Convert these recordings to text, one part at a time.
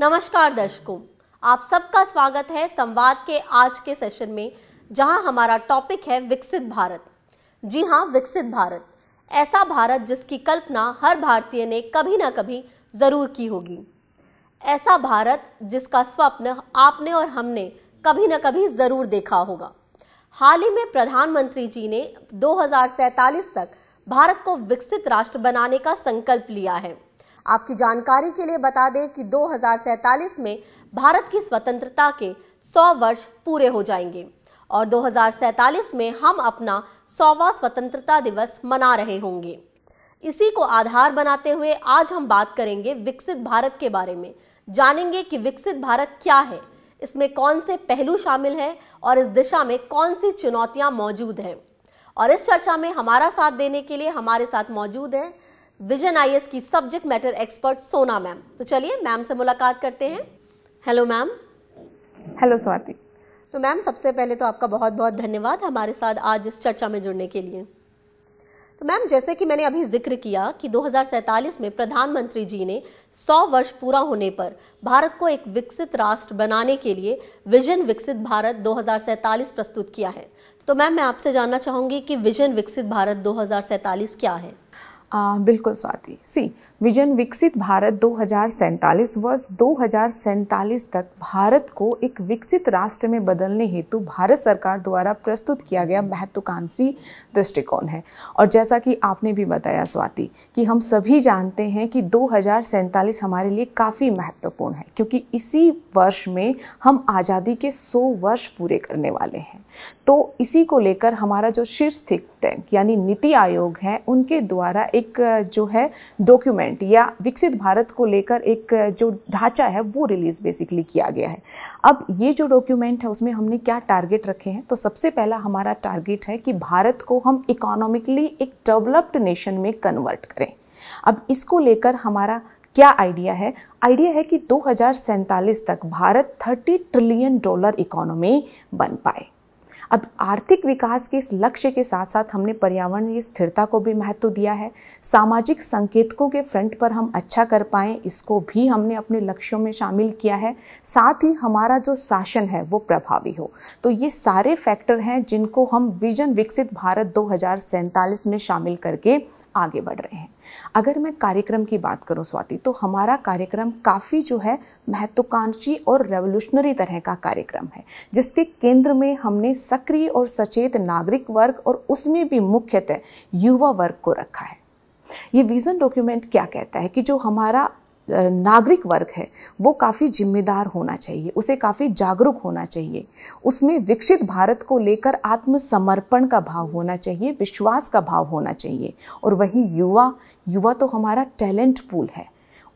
नमस्कार दर्शकों आप सबका स्वागत है संवाद के आज के सेशन में जहां हमारा टॉपिक है विकसित भारत जी हां विकसित भारत ऐसा भारत जिसकी कल्पना हर भारतीय ने कभी ना कभी ज़रूर की होगी ऐसा भारत जिसका स्वप्न आपने और हमने कभी न कभी ज़रूर देखा होगा हाल ही में प्रधानमंत्री जी ने दो तक भारत को विकसित राष्ट्र बनाने का संकल्प लिया है आपकी जानकारी के लिए बता दें कि दो में भारत की स्वतंत्रता के 100 वर्ष पूरे हो जाएंगे और दो में हम अपना सौवा स्वतंत्रता दिवस मना रहे होंगे इसी को आधार बनाते हुए आज हम बात करेंगे विकसित भारत के बारे में जानेंगे कि विकसित भारत क्या है इसमें कौन से पहलू शामिल हैं और इस दिशा में कौन सी चुनौतियां मौजूद हैं और इस चर्चा में हमारा साथ देने के लिए हमारे साथ मौजूद हैं विजन आई की subject matter expert Sona ma'am तो चलिए मैम से मुलाकात करते हैं हेलो मैम हेलो स्वाति तो मैम सबसे पहले तो आपका बहुत बहुत धन्यवाद हमारे साथ आज इस चर्चा में जुड़ने के लिए तो मैम जैसे कि मैंने अभी जिक्र किया कि दो में प्रधानमंत्री जी ने 100 वर्ष पूरा होने पर भारत को एक विकसित राष्ट्र बनाने के लिए विजन विकसित भारत दो प्रस्तुत किया है तो मैम मैं आपसे जानना चाहूंगी कि विजन विकसित भारत दो क्या है आ, बिल्कुल स्वाति सी विजन विकसित भारत दो वर्ष दो तक भारत को एक विकसित राष्ट्र में बदलने हेतु भारत सरकार द्वारा प्रस्तुत किया गया महत्वाकांक्षी दृष्टिकोण है और जैसा कि आपने भी बताया स्वाति कि हम सभी जानते हैं कि दो हमारे लिए काफ़ी महत्वपूर्ण है क्योंकि इसी वर्ष में हम आज़ादी के 100 वर्ष पूरे करने वाले हैं तो इसी को लेकर हमारा जो शीर्ष थिंक टैंक यानी नीति आयोग है उनके द्वारा एक एक जो है डॉक्यूमेंट या विकसित भारत को लेकर एक जो ढांचा है वो रिलीज़ बेसिकली किया गया है अब ये जो डॉक्यूमेंट है उसमें हमने क्या टारगेट रखे हैं तो सबसे पहला हमारा टारगेट है कि भारत को हम इकोनॉमिकली एक डेवलप्ड नेशन में कन्वर्ट करें अब इसको लेकर हमारा क्या आइडिया है आइडिया है कि दो तक भारत 30 ट्रिलियन डॉलर इकोनॉमी बन पाए अब आर्थिक विकास के इस लक्ष्य के साथ साथ हमने की स्थिरता को भी महत्व दिया है सामाजिक संकेतकों के फ्रंट पर हम अच्छा कर पाएँ इसको भी हमने अपने लक्ष्यों में शामिल किया है साथ ही हमारा जो शासन है वो प्रभावी हो तो ये सारे फैक्टर हैं जिनको हम विजन विकसित भारत दो में शामिल करके आगे बढ़ रहे हैं अगर मैं कार्यक्रम की बात करूं स्वाति तो हमारा कार्यक्रम काफ़ी जो है महत्वाकांक्षी और रेवोल्यूशनरी तरह का कार्यक्रम है जिसके केंद्र में हमने सक्रिय और सचेत नागरिक वर्ग और उसमें भी मुख्यतः युवा वर्ग को रखा है ये विज़न डॉक्यूमेंट क्या कहता है कि जो हमारा नागरिक वर्ग है वो काफ़ी जिम्मेदार होना चाहिए उसे काफ़ी जागरूक होना चाहिए उसमें विकसित भारत को लेकर आत्मसमर्पण का भाव होना चाहिए विश्वास का भाव होना चाहिए और वही युवा युवा तो हमारा टैलेंट पूल है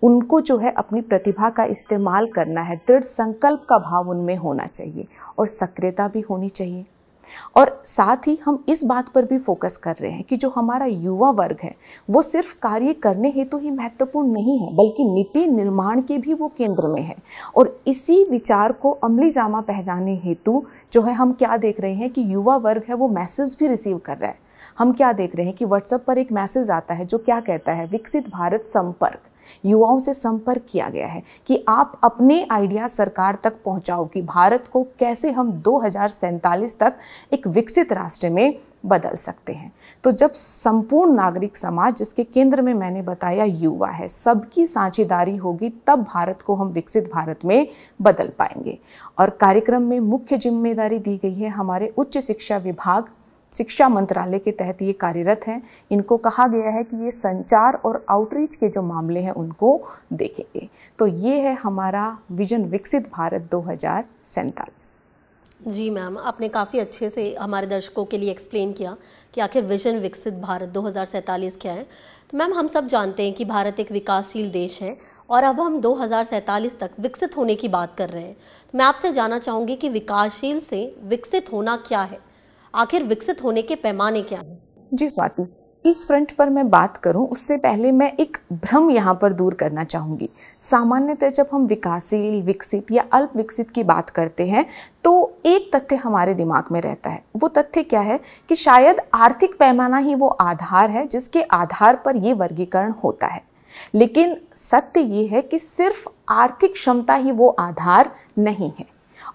उनको जो है अपनी प्रतिभा का इस्तेमाल करना है दृढ़ संकल्प का भाव उनमें होना चाहिए और सक्रियता भी होनी चाहिए और साथ ही हम इस बात पर भी फोकस कर रहे हैं कि जो हमारा युवा वर्ग है वो सिर्फ कार्य करने हेतु तो ही महत्वपूर्ण नहीं है बल्कि नीति निर्माण के भी वो केंद्र में है और इसी विचार को अमली जामा पहचाने हेतु जो है हम क्या देख रहे हैं कि युवा वर्ग है वो मैसेज भी रिसीव कर रहा है हम क्या देख रहे हैं कि व्हाट्सएप पर एक मैसेज आता है जो क्या कहता है विकसित भारत संपर्क युवाओं से संपर्क किया गया है कि आप अपने आइडिया सरकार तक पहुंचाओ कि भारत को कैसे हम दो तक एक विकसित राष्ट्र में बदल सकते हैं तो जब संपूर्ण नागरिक समाज जिसके केंद्र में मैंने बताया युवा है सबकी साझेदारी होगी तब भारत को हम विकसित भारत में बदल पाएंगे और कार्यक्रम में मुख्य जिम्मेदारी दी गई है हमारे उच्च शिक्षा विभाग शिक्षा मंत्रालय के तहत ये कार्यरत हैं इनको कहा गया है कि ये संचार और आउटरीच के जो मामले हैं उनको देखेंगे तो ये है हमारा विजन विकसित भारत दो जी मैम आपने काफ़ी अच्छे से हमारे दर्शकों के लिए एक्सप्लेन किया कि आखिर विजन विकसित भारत दो क्या है तो मैम हम सब जानते हैं कि भारत एक विकासशील देश है और अब हम दो तक विकसित होने की बात कर रहे हैं तो मैं आपसे जानना चाहूँगी कि विकासशील से विकसित होना क्या है आखिर विकसित होने के पैमाने क्या हैं जी स्वाति इस फ्रंट पर मैं बात करूं उससे पहले मैं एक भ्रम यहाँ पर दूर करना चाहूँगी सामान्यतः जब हम विकासशील विकसित या अल्प विकसित की बात करते हैं तो एक तथ्य हमारे दिमाग में रहता है वो तथ्य क्या है कि शायद आर्थिक पैमाना ही वो आधार है जिसके आधार पर ये वर्गीकरण होता है लेकिन सत्य ये है कि सिर्फ आर्थिक क्षमता ही वो आधार नहीं है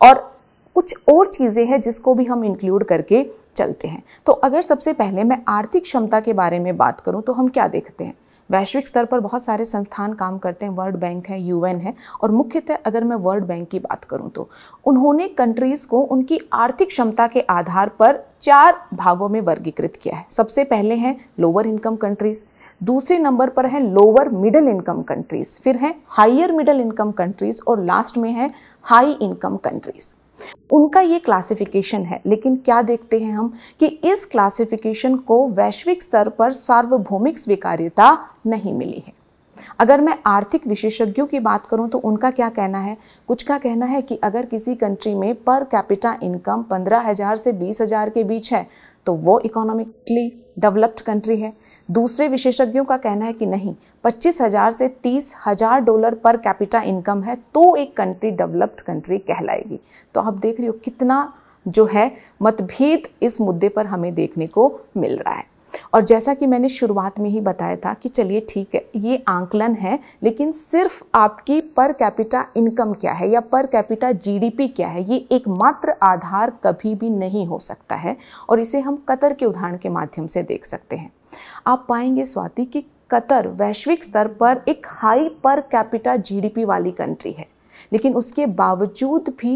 और कुछ और चीज़ें हैं जिसको भी हम इंक्लूड करके चलते हैं तो अगर सबसे पहले मैं आर्थिक क्षमता के बारे में बात करूँ तो हम क्या देखते हैं वैश्विक स्तर पर बहुत सारे संस्थान काम करते हैं वर्ल्ड बैंक है यूएन है और मुख्यतः अगर मैं वर्ल्ड बैंक की बात करूं तो उन्होंने कंट्रीज़ को उनकी आर्थिक क्षमता के आधार पर चार भागों में वर्गीकृत किया है सबसे पहले हैं लोअर इनकम कंट्रीज़ दूसरे नंबर पर हैं लोअर मिडिल इनकम कंट्रीज़ फिर हैं हाइयर मिडिल इनकम कंट्रीज़ और लास्ट में हैं हाई इनकम कंट्रीज़ उनका ये क्लासिफिकेशन है लेकिन क्या देखते हैं हम कि इस क्लासिफिकेशन को वैश्विक स्तर पर सार्वभौमिक स्वीकार्यता नहीं मिली है अगर मैं आर्थिक विशेषज्ञों की बात करूं तो उनका क्या कहना है कुछ का कहना है कि अगर किसी कंट्री में पर कैपिटा इनकम पंद्रह हजार से बीस हजार के बीच है तो वो इकोनॉमिकली डेवलप्ड कंट्री है दूसरे विशेषज्ञों का कहना है कि नहीं पच्चीस हज़ार से तीस हज़ार डॉलर पर कैपिटा इनकम है तो एक कंट्री डेवलप्ड कंट्री कहलाएगी तो आप देख रहे हो कितना जो है मतभेद इस मुद्दे पर हमें देखने को मिल रहा है और जैसा कि मैंने शुरुआत में ही बताया था कि चलिए ठीक है ये आंकलन है लेकिन सिर्फ आपकी पर कैपिटा इनकम क्या है या पर कैपिटा जीडीपी क्या है ये एकमात्र आधार कभी भी नहीं हो सकता है और इसे हम कतर के उदाहरण के माध्यम से देख सकते हैं आप पाएंगे स्वाति कि कतर वैश्विक स्तर पर एक हाई पर कैपिटा जीडीपी वाली कंट्री है लेकिन उसके बावजूद भी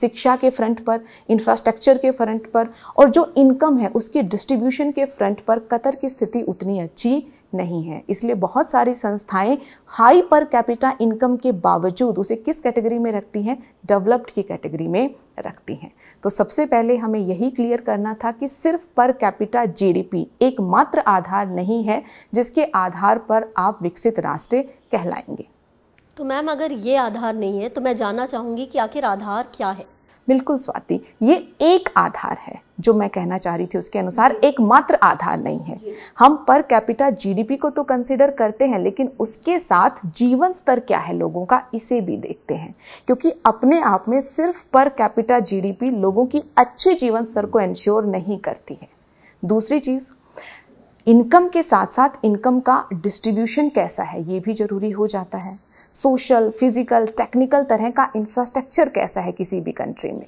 शिक्षा के फ्रंट पर इंफ्रास्ट्रक्चर के फ्रंट पर और जो इनकम है उसके डिस्ट्रीब्यूशन के फ्रंट पर कतर की स्थिति उतनी अच्छी नहीं है इसलिए बहुत सारी संस्थाएं हाई पर कैपिटा इनकम के बावजूद उसे किस कैटेगरी में रखती हैं डेवलप्ड की कैटेगरी में रखती हैं तो सबसे पहले हमें यही क्लियर करना था कि सिर्फ पर कैपिटा जीडीपी एकमात्र आधार नहीं है जिसके आधार पर आप विकसित राष्ट्र कहलाएंगे तो मैम अगर ये आधार नहीं है तो मैं जानना चाहूँगी कि आखिर आधार क्या है बिल्कुल स्वाति ये एक आधार है जो मैं कहना चाह रही थी उसके अनुसार एकमात्र आधार नहीं है हम पर कैपिटा जीडीपी को तो कंसिडर करते हैं लेकिन उसके साथ जीवन स्तर क्या है लोगों का इसे भी देखते हैं क्योंकि अपने आप में सिर्फ पर कैपिटा जीडीपी लोगों की अच्छे जीवन स्तर को इंश्योर नहीं करती है दूसरी चीज़ इनकम के साथ साथ इनकम का डिस्ट्रीब्यूशन कैसा है ये भी ज़रूरी हो जाता है सोशल फिजिकल टेक्निकल तरह का इंफ्रास्ट्रक्चर कैसा है किसी भी कंट्री में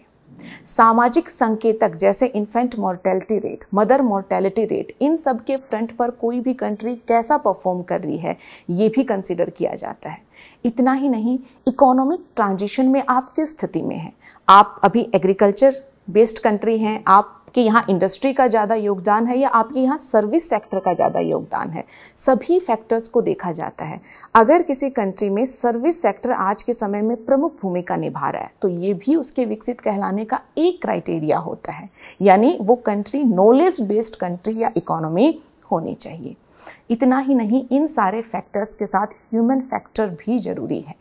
सामाजिक संकेतक जैसे infant mortality rate mother mortality rate इन सब के फ्रंट पर कोई भी कंट्री कैसा परफॉर्म कर रही है ये भी कंसिडर किया जाता है इतना ही नहीं इकोनॉमिक ट्रांजिशन में आप किस स्थिति में हैं आप अभी एग्रीकल्चर बेस्ड कंट्री हैं आप आपके यहाँ इंडस्ट्री का ज़्यादा योगदान है या आपके यहाँ सर्विस सेक्टर का ज़्यादा योगदान है सभी फैक्टर्स को देखा जाता है अगर किसी कंट्री में सर्विस सेक्टर आज के समय में प्रमुख भूमिका निभा रहा है तो ये भी उसके विकसित कहलाने का एक क्राइटेरिया होता है यानी वो कंट्री नॉलेज बेस्ड कंट्री या इकोनॉमी होनी चाहिए इतना ही नहीं इन सारे फैक्टर्स के साथ ह्यूमन फैक्टर भी ज़रूरी है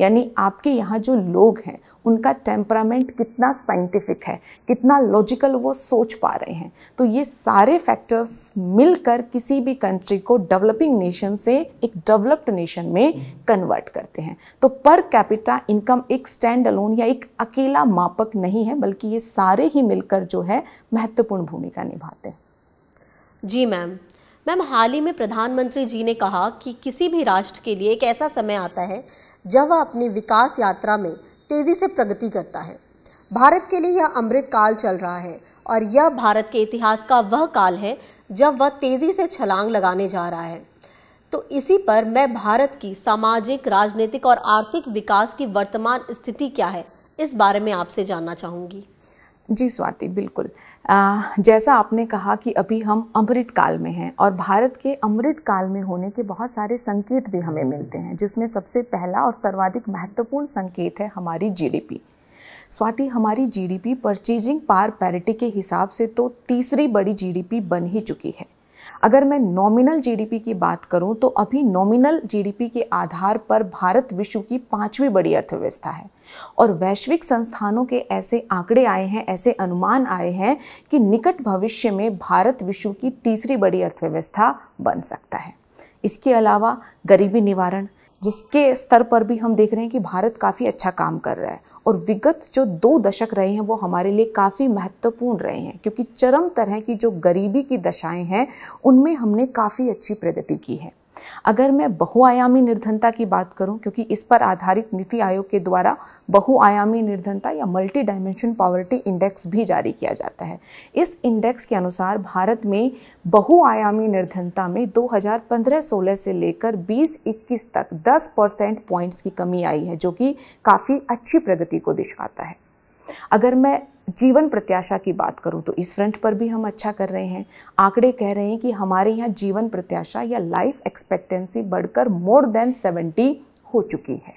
यानी आपके यहाँ जो लोग हैं उनका टेम्परामेंट कितना साइंटिफिक है कितना लॉजिकल वो सोच पा रहे हैं तो ये सारे फैक्टर्स मिलकर किसी भी कंट्री को डेवलपिंग नेशन से एक डेवलप्ड नेशन में कन्वर्ट करते हैं तो पर कैपिटा इनकम एक स्टैंड अलोन या एक अकेला मापक नहीं है बल्कि ये सारे ही मिलकर जो है महत्वपूर्ण भूमिका निभाते हैं जी मैम मैम हाल ही में प्रधानमंत्री जी ने कहा कि किसी भी राष्ट्र के लिए एक ऐसा समय आता है जब वह अपनी विकास यात्रा में तेजी से प्रगति करता है भारत के लिए यह अमृत काल चल रहा है और यह भारत के इतिहास का वह काल है जब वह तेजी से छलांग लगाने जा रहा है तो इसी पर मैं भारत की सामाजिक राजनीतिक और आर्थिक विकास की वर्तमान स्थिति क्या है इस बारे में आपसे जानना चाहूँगी जी स्वाति बिल्कुल आ, जैसा आपने कहा कि अभी हम अमृत काल में हैं और भारत के अमृत काल में होने के बहुत सारे संकेत भी हमें मिलते हैं जिसमें सबसे पहला और सर्वाधिक महत्वपूर्ण संकेत है हमारी जीडीपी स्वाति हमारी जीडीपी परचेजिंग पार पैरिटी के हिसाब से तो तीसरी बड़ी जीडीपी बन ही चुकी है अगर मैं नॉमिनल जीडीपी की बात करूं तो अभी नॉमिनल जीडीपी के आधार पर भारत विश्व की पांचवी बड़ी अर्थव्यवस्था है और वैश्विक संस्थानों के ऐसे आंकड़े आए हैं ऐसे अनुमान आए हैं कि निकट भविष्य में भारत विश्व की तीसरी बड़ी अर्थव्यवस्था बन सकता है इसके अलावा गरीबी निवारण जिसके स्तर पर भी हम देख रहे हैं कि भारत काफ़ी अच्छा काम कर रहा है और विगत जो दो दशक रहे हैं वो हमारे लिए काफ़ी महत्वपूर्ण रहे हैं क्योंकि चरम तरह की जो गरीबी की दशाएं हैं उनमें हमने काफ़ी अच्छी प्रगति की है अगर मैं बहुआयामी निर्धनता की बात करूं क्योंकि इस पर आधारित नीति आयोग के द्वारा बहुआयामी निर्धनता या मल्टी डायमेंशन पॉवर्टी इंडेक्स भी जारी किया जाता है इस इंडेक्स के अनुसार भारत में बहुआयामी निर्धनता में 2015-16 से लेकर 2021 तक 10 परसेंट पॉइंट्स की कमी आई है जो कि काफ़ी अच्छी प्रगति को दिखाता है अगर मैं जीवन प्रत्याशा की बात करूं तो इस फ्रंट पर भी हम अच्छा कर रहे हैं आंकड़े कह रहे हैं कि हमारे यहाँ जीवन प्रत्याशा या लाइफ एक्सपेक्टेंसी बढ़कर मोर देन सेवेंटी हो चुकी है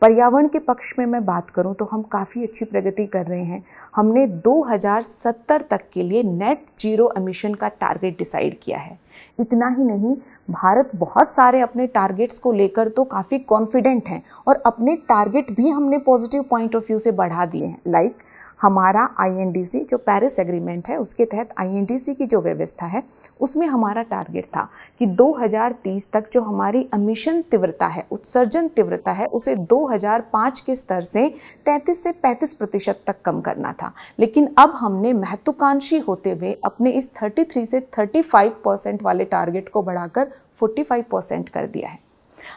पर्यावरण के पक्ष में मैं बात करूं तो हम काफ़ी अच्छी प्रगति कर रहे हैं हमने 2070 तक के लिए नेट जीरो एमिशन का टारगेट डिसाइड किया है इतना ही नहीं भारत बहुत सारे अपने टारगेट्स को लेकर तो काफ़ी कॉन्फिडेंट हैं और अपने टारगेट भी हमने पॉजिटिव पॉइंट ऑफ व्यू से बढ़ा दिए हैं लाइक like, हमारा आईएनडीसी जो पेरिस एग्रीमेंट है उसके तहत आईएनडीसी की जो व्यवस्था है उसमें हमारा टारगेट था कि 2030 तक जो हमारी अमिशन तीव्रता है उत्सर्जन तीव्रता है उसे 2005 के स्तर से 33 से 35 प्रतिशत तक कम करना था लेकिन अब हमने महत्वाकांक्षी होते हुए अपने इस 33 से 35 परसेंट परसेंट वाले टारगेट को बढ़ाकर 45 परसेंट कर दिया है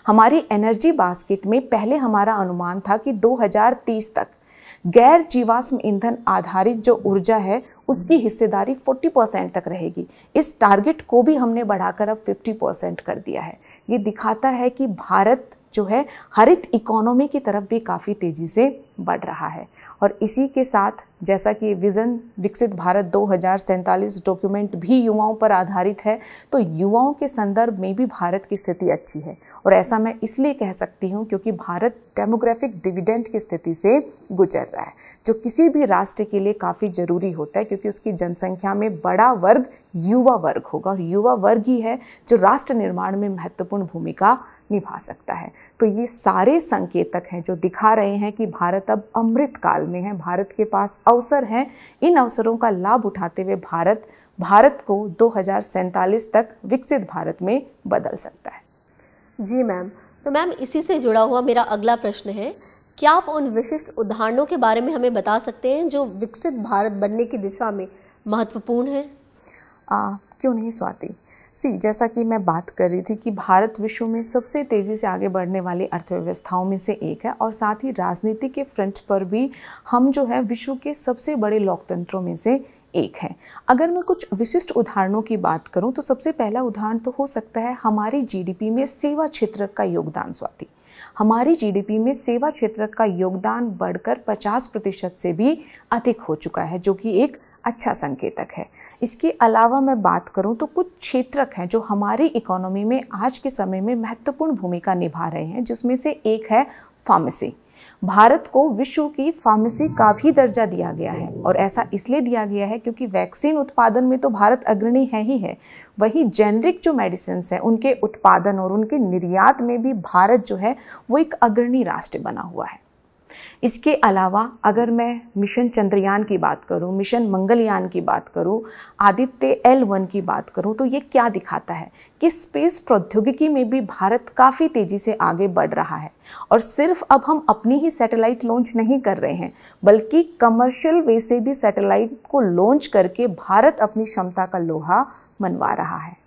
हमारी एनर्जी बास्केट में पहले हमारा अनुमान था कि 2030 तक गैर जीवाश्म ईंधन आधारित जो ऊर्जा है उसकी हिस्सेदारी 40 परसेंट तक रहेगी इस टारगेट को भी हमने बढ़ाकर अब 50 परसेंट कर दिया है ये दिखाता है कि भारत जो है हरित इकोनॉमी की तरफ भी काफ़ी तेज़ी से बढ़ रहा है और इसी के साथ जैसा कि विज़न विकसित भारत दो डॉक्यूमेंट भी युवाओं पर आधारित है तो युवाओं के संदर्भ में भी भारत की स्थिति अच्छी है और ऐसा मैं इसलिए कह सकती हूँ क्योंकि भारत डेमोग्राफिक डिविडेंट की स्थिति से गुजर रहा है जो किसी भी राष्ट्र के लिए काफ़ी ज़रूरी होता है क्योंकि उसकी जनसंख्या में बड़ा वर्ग युवा वर्ग होगा और युवा वर्ग ही है जो राष्ट्र निर्माण में महत्वपूर्ण भूमिका निभा सकता है तो ये सारे संकेतक हैं जो दिखा रहे हैं कि भारत भारत अब अमृत काल में है भारत के पास अवसर हैं इन अवसरों का लाभ उठाते हुए भारत भारत को दो तक विकसित भारत में बदल सकता है जी मैम तो मैम इसी से जुड़ा हुआ मेरा अगला प्रश्न है क्या आप उन विशिष्ट उदाहरणों के बारे में हमें बता सकते हैं जो विकसित भारत बनने की दिशा में महत्वपूर्ण आ, क्यों नहीं स्वाति सी जैसा कि मैं बात कर रही थी कि भारत विश्व में सबसे तेज़ी से आगे बढ़ने वाली अर्थव्यवस्थाओं में से एक है और साथ ही राजनीति के फ्रंट पर भी हम जो है विश्व के सबसे बड़े लोकतंत्रों में से एक है अगर मैं कुछ विशिष्ट उदाहरणों की बात करूं तो सबसे पहला उदाहरण तो हो सकता है हमारी जीडीपी में सेवा क्षेत्र का योगदान स्वाति हमारी जीडीपी में सेवा क्षेत्र का योगदान बढ़कर 50 प्रतिशत से भी अधिक हो चुका है जो कि एक अच्छा संकेतक है इसके अलावा मैं बात करूं तो कुछ क्षेत्रक हैं जो हमारी इकोनॉमी में आज के समय में महत्वपूर्ण भूमिका निभा रहे हैं जिसमें से एक है फार्मेसी भारत को विश्व की फार्मेसी का भी दर्जा दिया गया है और ऐसा इसलिए दिया गया है क्योंकि वैक्सीन उत्पादन में तो भारत अग्रणी है ही है वही जेनरिक जो मेडिसिन हैं उनके उत्पादन और उनके निर्यात में भी भारत जो है वो एक अग्रणी राष्ट्र बना हुआ है इसके अलावा अगर मैं मिशन चंद्रयान की बात करूं मिशन मंगलयान की बात करूं आदित्य एल वन की बात करूं तो ये क्या दिखाता है कि स्पेस प्रौद्योगिकी में भी भारत काफ़ी तेज़ी से आगे बढ़ रहा है और सिर्फ अब हम अपनी ही सैटेलाइट लॉन्च नहीं कर रहे हैं बल्कि कमर्शियल वे से भी सैटेलाइट को लॉन्च करके भारत अपनी क्षमता का लोहा मनवा रहा है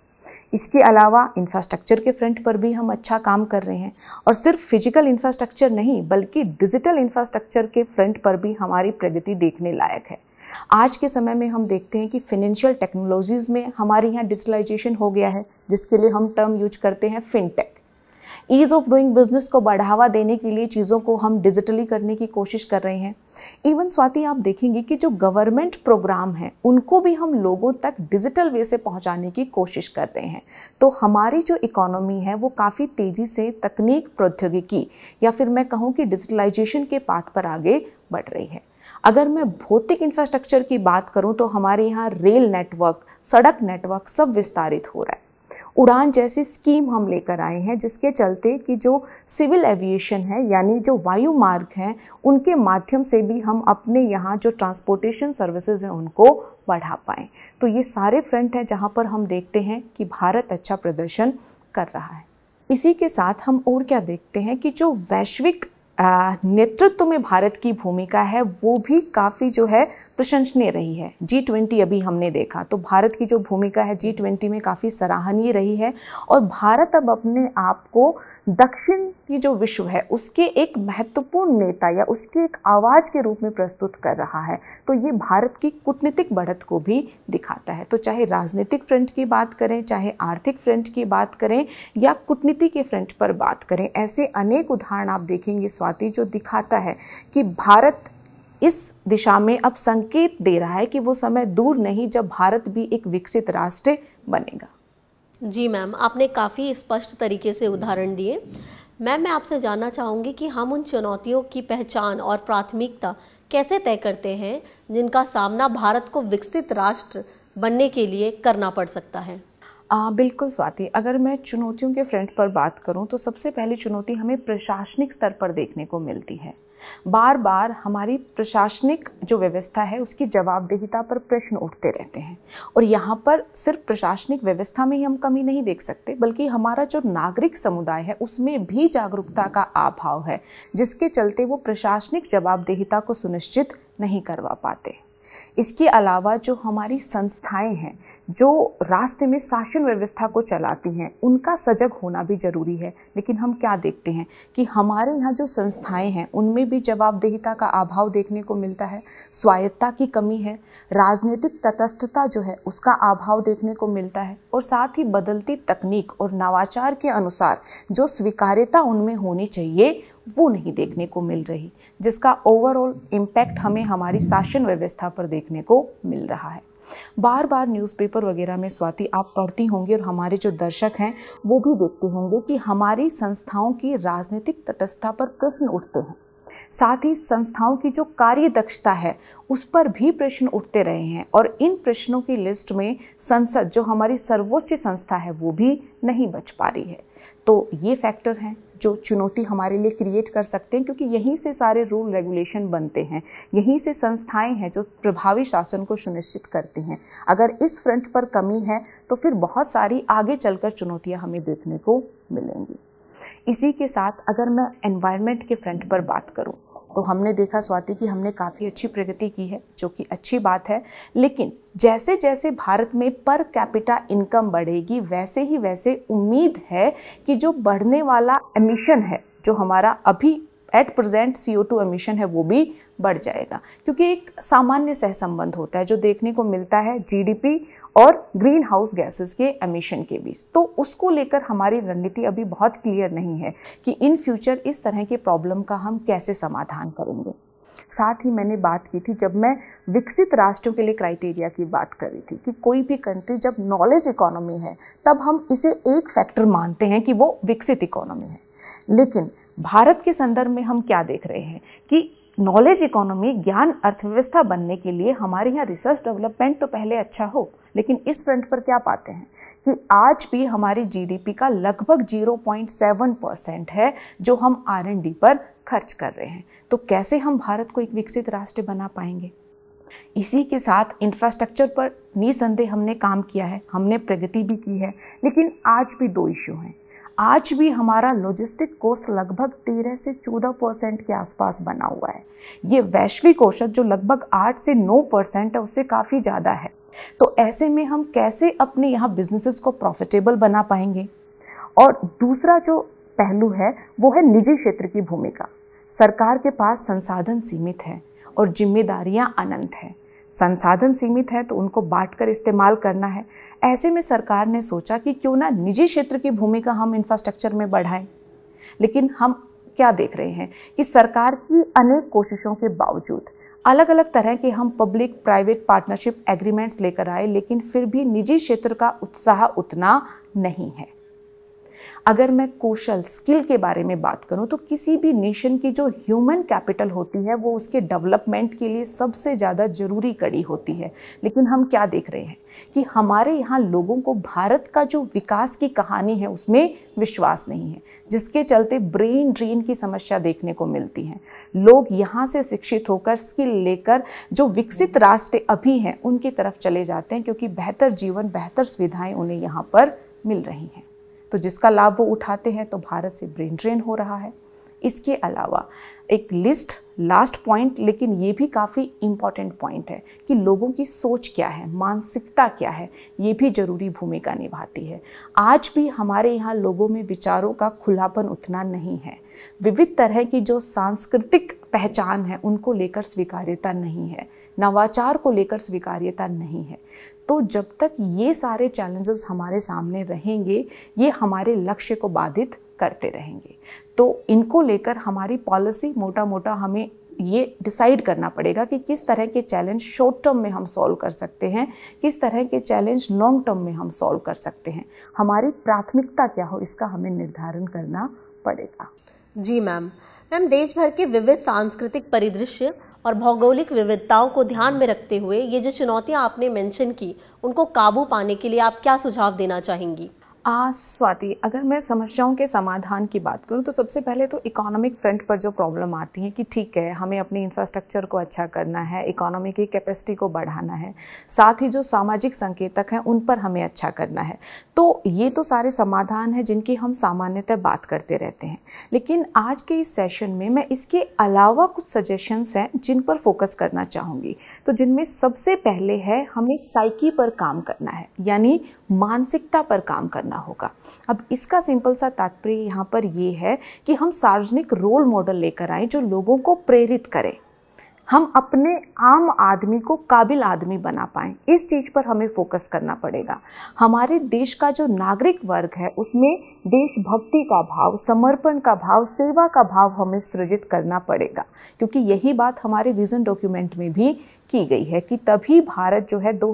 इसके अलावा इंफ्रास्ट्रक्चर के फ्रंट पर भी हम अच्छा काम कर रहे हैं और सिर्फ फिजिकल इंफ्रास्ट्रक्चर नहीं बल्कि डिजिटल इंफ्रास्ट्रक्चर के फ्रंट पर भी हमारी प्रगति देखने लायक है आज के समय में हम देखते हैं कि फाइनेंशियल टेक्नोलॉजीज़ में हमारे यहाँ डिजिटलाइजेशन हो गया है जिसके लिए हम टर्म यूज करते हैं fintech ease of doing business को बढ़ावा देने के लिए चीज़ों को हम डिजिटली करने की कोशिश कर रहे हैं इवन स्वाति आप देखेंगे कि जो गवर्नमेंट प्रोग्राम हैं उनको भी हम लोगों तक डिजिटल वे से पहुंचाने की कोशिश कर रहे हैं तो हमारी जो इकोनॉमी है वो काफ़ी तेज़ी से तकनीक प्रौद्योगिकी या फिर मैं कहूँ कि डिजिटलाइजेशन के पाठ पर आगे बढ़ रही है अगर मैं भौतिक इंफ्रास्ट्रक्चर की बात करूं तो हमारे यहाँ रेल नेटवर्क सड़क नेटवर्क सब विस्तारित हो रहा है उड़ान जैसी स्कीम हम लेकर आए हैं जिसके चलते कि जो सिविल एविएशन है यानी जो वायु मार्ग हैं उनके माध्यम से भी हम अपने यहाँ जो ट्रांसपोर्टेशन सर्विसेज हैं उनको बढ़ा पाएँ तो ये सारे फ्रंट हैं जहाँ पर हम देखते हैं कि भारत अच्छा प्रदर्शन कर रहा है इसी के साथ हम और क्या देखते हैं कि जो वैश्विक नेतृत्व में भारत की भूमिका है वो भी काफ़ी जो है प्रशंसनीय रही है जी ट्वेंटी अभी हमने देखा तो भारत की जो भूमिका है जी ट्वेंटी में काफ़ी सराहनीय रही है और भारत अब अपने आप को दक्षिण ये जो विश्व है उसके एक महत्वपूर्ण नेता या उसके एक आवाज़ के रूप में प्रस्तुत कर रहा है तो ये भारत की कूटनीतिक बढ़त को भी दिखाता है तो चाहे राजनीतिक फ्रंट की बात करें चाहे आर्थिक फ्रंट की बात करें या कूटनीति के फ्रंट पर बात करें ऐसे अनेक उदाहरण आप देखेंगे स्वाति जो दिखाता है कि भारत इस दिशा में अब संकेत दे रहा है कि वो समय दूर नहीं जब भारत भी एक विकसित राष्ट्र बनेगा जी मैम आपने काफ़ी स्पष्ट तरीके से उदाहरण दिए मैम मैं आपसे जानना चाहूँगी कि हम उन चुनौतियों की पहचान और प्राथमिकता कैसे तय करते हैं जिनका सामना भारत को विकसित राष्ट्र बनने के लिए करना पड़ सकता है आ, बिल्कुल स्वाति अगर मैं चुनौतियों के फ्रंट पर बात करूं तो सबसे पहली चुनौती हमें प्रशासनिक स्तर पर देखने को मिलती है बार बार हमारी प्रशासनिक जो व्यवस्था है उसकी जवाबदेहिता पर प्रश्न उठते रहते हैं और यहाँ पर सिर्फ प्रशासनिक व्यवस्था में ही हम कमी नहीं देख सकते बल्कि हमारा जो नागरिक समुदाय है उसमें भी जागरूकता का अभाव है जिसके चलते वो प्रशासनिक जवाबदेहिता को सुनिश्चित नहीं करवा पाते इसके अलावा जो हमारी संस्थाएं हैं जो राष्ट्र में शासन व्यवस्था को चलाती हैं उनका सजग होना भी जरूरी है लेकिन हम क्या देखते हैं कि हमारे यहाँ जो संस्थाएं हैं उनमें भी जवाबदेहिता का अभाव देखने को मिलता है स्वायत्ता की कमी है राजनीतिक तटस्थता जो है उसका अभाव देखने को मिलता है और साथ ही बदलती तकनीक और नवाचार के अनुसार जो स्वीकार्यता उनमें होनी चाहिए वो नहीं देखने को मिल रही जिसका ओवरऑल इम्पैक्ट हमें हमारी शासन व्यवस्था पर देखने को मिल रहा है बार बार न्यूज़पेपर वगैरह में स्वाति आप पढ़ती होंगी और हमारे जो दर्शक हैं वो भी देखते होंगे कि हमारी संस्थाओं की राजनीतिक तटस्थता पर प्रश्न उठते हैं साथ ही संस्थाओं की जो कार्य दक्षता है उस पर भी प्रश्न उठते रहे हैं और इन प्रश्नों की लिस्ट में संसद जो हमारी सर्वोच्च संस्था है वो भी नहीं बच पा रही है तो ये फैक्टर हैं जो चुनौती हमारे लिए क्रिएट कर सकते हैं क्योंकि यहीं से सारे रूल रेगुलेशन बनते हैं यहीं से संस्थाएं हैं जो प्रभावी शासन को सुनिश्चित करती हैं अगर इस फ्रंट पर कमी है तो फिर बहुत सारी आगे चलकर चुनौतियाँ हमें देखने को मिलेंगी इसी के साथ अगर मैं एनवायरनमेंट के फ्रंट पर बात करूं तो हमने देखा स्वाति की हमने काफ़ी अच्छी प्रगति की है जो कि अच्छी बात है लेकिन जैसे जैसे भारत में पर कैपिटा इनकम बढ़ेगी वैसे ही वैसे उम्मीद है कि जो बढ़ने वाला एमिशन है जो हमारा अभी एट प्रेजेंट टू एमिशन है वो भी बढ़ जाएगा क्योंकि एक सामान्य सहसंबंध होता है जो देखने को मिलता है जीडीपी और ग्रीन हाउस गैसेस के एमिशन के बीच तो उसको लेकर हमारी रणनीति अभी बहुत क्लियर नहीं है कि इन फ्यूचर इस तरह के प्रॉब्लम का हम कैसे समाधान करेंगे साथ ही मैंने बात की थी जब मैं विकसित राष्ट्रों के लिए क्राइटेरिया की बात कर रही थी कि कोई भी कंट्री जब नॉलेज इकोनॉमी है तब हम इसे एक फैक्टर मानते हैं कि वो विकसित इकोनॉमी है लेकिन भारत के संदर्भ में हम क्या देख रहे हैं कि नॉलेज इकोनॉमी ज्ञान अर्थव्यवस्था बनने के लिए हमारे यहाँ रिसर्च डेवलपमेंट तो पहले अच्छा हो लेकिन इस फ्रंट पर क्या पाते हैं कि आज भी हमारी जीडीपी का लगभग 0.7 परसेंट है जो हम आरएनडी पर खर्च कर रहे हैं तो कैसे हम भारत को एक विकसित राष्ट्र बना पाएंगे इसी के साथ इंफ्रास्ट्रक्चर पर निसंदेह हमने काम किया है हमने प्रगति भी की है लेकिन आज भी दो इश्यू हैं आज भी हमारा लॉजिस्टिक कोस्ट लगभग तेरह से चौदह परसेंट के आसपास बना हुआ है ये वैश्विक औसत जो लगभग आठ से नौ परसेंट है उससे काफ़ी ज़्यादा है तो ऐसे में हम कैसे अपने यहाँ बिजनेसेस को प्रॉफिटेबल बना पाएंगे और दूसरा जो पहलू है वो है निजी क्षेत्र की भूमिका सरकार के पास संसाधन सीमित है और जिम्मेदारियां अनंत हैं संसाधन सीमित है तो उनको बांटकर इस्तेमाल करना है ऐसे में सरकार ने सोचा कि क्यों ना निजी क्षेत्र की भूमिका हम इंफ्रास्ट्रक्चर में बढ़ाएं लेकिन हम क्या देख रहे हैं कि सरकार की अनेक कोशिशों के बावजूद अलग अलग तरह के हम पब्लिक प्राइवेट पार्टनरशिप एग्रीमेंट्स लेकर आए लेकिन फिर भी निजी क्षेत्र का उत्साह उतना नहीं है अगर मैं कौशल स्किल के बारे में बात करूं तो किसी भी नेशन की जो ह्यूमन कैपिटल होती है वो उसके डेवलपमेंट के लिए सबसे ज़्यादा ज़रूरी कड़ी होती है लेकिन हम क्या देख रहे हैं कि हमारे यहाँ लोगों को भारत का जो विकास की कहानी है उसमें विश्वास नहीं है जिसके चलते ब्रेन ड्रेन की समस्या देखने को मिलती है लोग यहाँ से शिक्षित होकर स्किल लेकर जो विकसित राष्ट्र अभी हैं उनकी तरफ चले जाते हैं क्योंकि बेहतर जीवन बेहतर सुविधाएं उन्हें यहाँ पर मिल रही हैं तो जिसका लाभ वो उठाते हैं तो भारत से ब्रेन ड्रेन हो रहा है इसके अलावा एक लिस्ट लास्ट पॉइंट लेकिन ये भी काफ़ी इम्पॉर्टेंट पॉइंट है कि लोगों की सोच क्या है मानसिकता क्या है ये भी ज़रूरी भूमिका निभाती है आज भी हमारे यहाँ लोगों में विचारों का खुलापन उतना नहीं है विविध तरह की जो सांस्कृतिक पहचान है उनको लेकर स्वीकार्यता नहीं है नवाचार को लेकर स्वीकार्यता नहीं है तो जब तक ये सारे चैलेंजेस हमारे सामने रहेंगे ये हमारे लक्ष्य को बाधित करते रहेंगे तो इनको लेकर हमारी पॉलिसी मोटा मोटा हमें ये डिसाइड करना पड़ेगा कि किस तरह के चैलेंज शॉर्ट टर्म में हम सॉल्व कर सकते हैं किस तरह के चैलेंज लॉन्ग टर्म में हम सॉल्व कर सकते हैं हमारी प्राथमिकता क्या हो इसका हमें निर्धारण करना पड़ेगा जी मैम मैम देश भर के विविध सांस्कृतिक परिदृश्य और भौगोलिक विविधताओं को ध्यान में रखते हुए ये जो चुनौतियाँ आपने मेंशन की उनको काबू पाने के लिए आप क्या सुझाव देना चाहेंगी आ स्वाति अगर मैं समस्याओं के समाधान की बात करूं तो सबसे पहले तो इकोनॉमिक फ्रंट पर जो प्रॉब्लम आती है कि ठीक है हमें अपनी इंफ्रास्ट्रक्चर को अच्छा करना है इकोनॉमी की कैपेसिटी को बढ़ाना है साथ ही जो सामाजिक संकेतक हैं उन पर हमें अच्छा करना है तो ये तो सारे समाधान हैं जिनकी हम सामान्यतः बात करते रहते हैं लेकिन आज के इस सेशन में मैं इसके अलावा कुछ सजेशंस हैं जिन पर फोकस करना चाहूँगी तो जिनमें सबसे पहले है हमें साइकी पर काम करना है यानी मानसिकता पर काम करना करना होगा अब इसका सिंपल सा तात्पर्य यहाँ पर ये है कि हम सार्वजनिक रोल मॉडल लेकर आएँ जो लोगों को प्रेरित करें हम अपने आम आदमी को काबिल आदमी बना पाएँ इस चीज़ पर हमें फोकस करना पड़ेगा हमारे देश का जो नागरिक वर्ग है उसमें देशभक्ति का भाव समर्पण का भाव सेवा का भाव हमें सृजित करना पड़ेगा क्योंकि यही बात हमारे विज़न डॉक्यूमेंट में भी की गई है कि तभी भारत जो है दो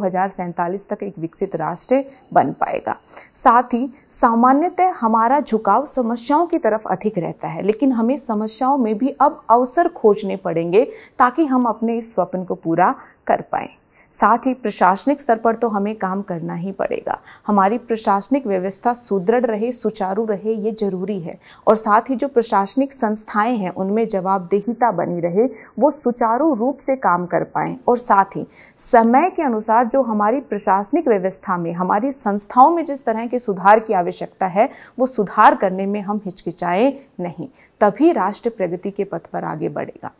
तक एक विकसित राष्ट्र बन पाएगा साथ ही सामान्यतः हमारा झुकाव समस्याओं की तरफ अधिक रहता है लेकिन हमें समस्याओं में भी अब अवसर खोजने पड़ेंगे ताकि हम अपने इस स्वप्न को पूरा कर पाए साथ ही प्रशासनिक स्तर पर तो हमें काम करना ही पड़ेगा हमारी प्रशासनिक व्यवस्था सुदृढ़ रहे सुचारू रहे ये जरूरी है और साथ ही जो प्रशासनिक संस्थाएं हैं उनमें जवाबदेहिता बनी रहे वो सुचारू रूप से काम कर पाएँ और साथ ही समय के अनुसार जो हमारी प्रशासनिक व्यवस्था में हमारी संस्थाओं में जिस तरह के सुधार की आवश्यकता है वो सुधार करने में हम हिचकिचाएँ नहीं तभी राष्ट्र प्रगति के पथ पर आगे बढ़ेगा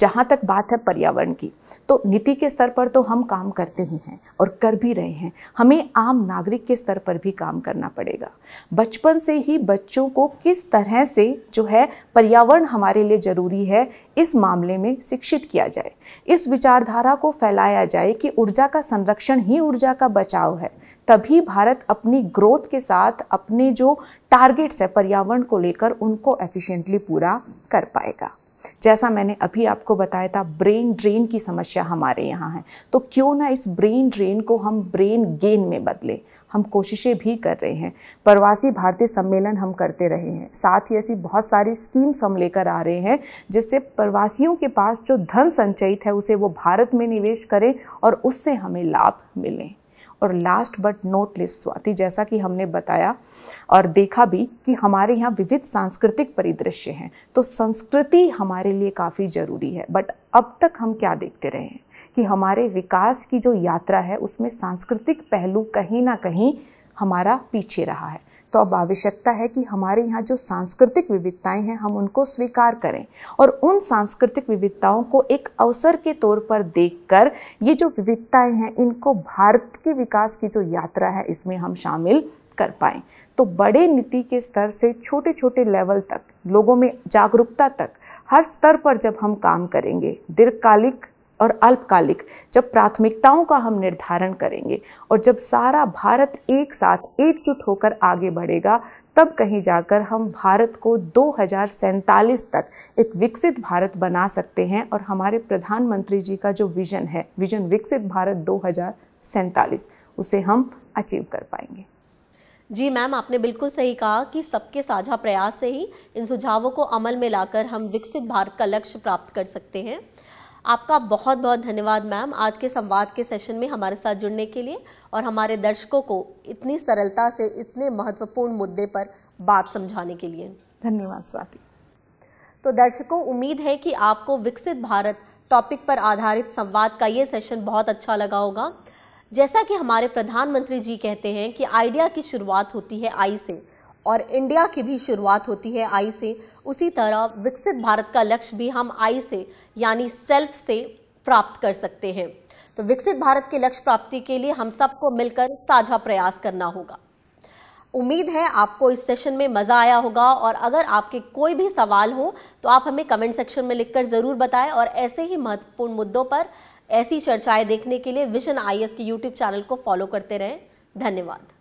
जहाँ तक बात है पर्यावरण की तो नीति के स्तर पर तो हम काम करते ही हैं और कर भी रहे हैं हमें आम नागरिक के स्तर पर भी काम करना पड़ेगा बचपन से ही बच्चों को किस तरह से जो है पर्यावरण हमारे लिए ज़रूरी है इस मामले में शिक्षित किया जाए इस विचारधारा को फैलाया जाए कि ऊर्जा का संरक्षण ही ऊर्जा का बचाव है तभी भारत अपनी ग्रोथ के साथ अपने जो टारगेट्स है पर्यावरण को लेकर उनको एफिशिएंटली पूरा कर पाएगा जैसा मैंने अभी आपको बताया था ब्रेन ड्रेन की समस्या हमारे यहाँ है तो क्यों ना इस ब्रेन ड्रेन को हम ब्रेन गेन में बदले हम कोशिशें भी कर रहे हैं प्रवासी भारतीय सम्मेलन हम करते रहे हैं साथ ही ऐसी बहुत सारी स्कीम्स हम लेकर आ रहे हैं जिससे प्रवासियों के पास जो धन संचयित है उसे वो भारत में निवेश करें और उससे हमें लाभ मिलें और last but not least Swati जैसा कि हमने बताया और देखा भी कि हमारे यहाँ विविध सांस्कृतिक परिदृश्य हैं तो संस्कृति हमारे लिए काफ़ी ज़रूरी है बट अब तक हम क्या देखते रहे हैं कि हमारे विकास की जो यात्रा है उसमें सांस्कृतिक पहलू कहीं ना कहीं हमारा पीछे रहा है तो अब आवश्यकता है कि हमारे यहाँ जो सांस्कृतिक विविधताएं हैं हम उनको स्वीकार करें और उन सांस्कृतिक विविधताओं को एक अवसर के तौर पर देखकर ये जो विविधताएं हैं इनको भारत के विकास की जो यात्रा है इसमें हम शामिल कर पाएँ तो बड़े नीति के स्तर से छोटे छोटे लेवल तक लोगों में जागरूकता तक हर स्तर पर जब हम काम करेंगे दीर्घकालिक और अल्पकालिक जब प्राथमिकताओं का हम निर्धारण करेंगे और जब सारा भारत एक साथ एकजुट होकर आगे बढ़ेगा तब कहीं जाकर हम भारत को दो तक एक विकसित भारत बना सकते हैं और हमारे प्रधानमंत्री जी का जो विज़न है विज़न विकसित भारत दो उसे हम अचीव कर पाएंगे जी मैम आपने बिल्कुल सही कहा कि सबके साझा प्रयास से ही इन सुझावों को अमल में लाकर हम विकसित भारत का लक्ष्य प्राप्त कर सकते हैं आपका बहुत बहुत धन्यवाद मैम आज के संवाद के सेशन में हमारे साथ जुड़ने के लिए और हमारे दर्शकों को इतनी सरलता से इतने महत्वपूर्ण मुद्दे पर बात समझाने के लिए धन्यवाद स्वाति तो दर्शकों उम्मीद है कि आपको विकसित भारत टॉपिक पर आधारित संवाद का ये सेशन बहुत अच्छा लगा होगा जैसा कि हमारे प्रधानमंत्री जी कहते हैं कि आइडिया की शुरुआत होती है आई से और इंडिया की भी शुरुआत होती है आई से उसी तरह विकसित भारत का लक्ष्य भी हम आई से यानी सेल्फ से प्राप्त कर सकते हैं तो विकसित भारत के लक्ष्य प्राप्ति के लिए हम सबको मिलकर साझा प्रयास करना होगा उम्मीद है आपको इस सेशन में मज़ा आया होगा और अगर आपके कोई भी सवाल हो तो आप हमें कमेंट सेक्शन में लिखकर ज़रूर बताएं और ऐसे ही महत्वपूर्ण मुद्दों पर ऐसी चर्चाएं देखने के लिए विजन आई के यूट्यूब चैनल को फॉलो करते रहें धन्यवाद